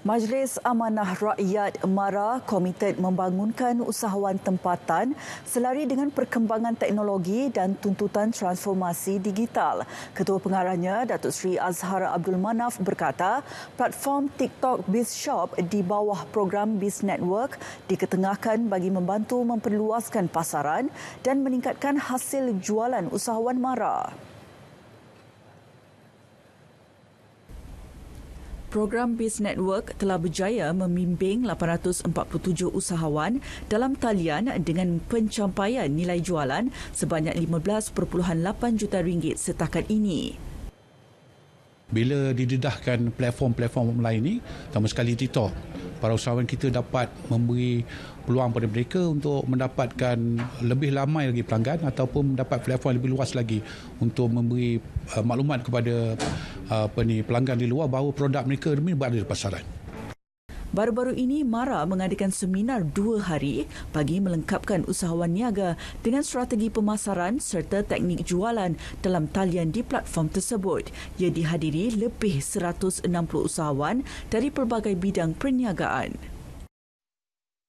Majlis Amanah Rakyat MARA komited membangunkan usahawan tempatan selari dengan perkembangan teknologi dan tuntutan transformasi digital. Ketua pengarahnya, Datuk Sri Azhar Abdul Manaf berkata, platform TikTok BizShop di bawah program Biz Network diketengahkan bagi membantu memperluaskan pasaran dan meningkatkan hasil jualan usahawan MARA. Program Biz Network telah berjaya membimbing 847 usahawan dalam talian dengan pencapaian nilai jualan sebanyak 15.8 juta ringgit setakat ini. Bila didedahkan platform-platform lain ini, terutama sekali TikTok, para usahawan kita dapat memberi peluang pada mereka untuk mendapatkan lebih ramai lagi pelanggan ataupun mendapat platform lebih luas lagi untuk memberi uh, maklumat kepada apa ni pelanggan di luar bahawa produk mereka ni berada di pasaran. Baru-baru ini Mara mengadakan seminar dua hari bagi melengkapkan usahawan niaga dengan strategi pemasaran serta teknik jualan dalam talian di platform tersebut. Ia dihadiri lebih 160 usahawan dari pelbagai bidang perniagaan.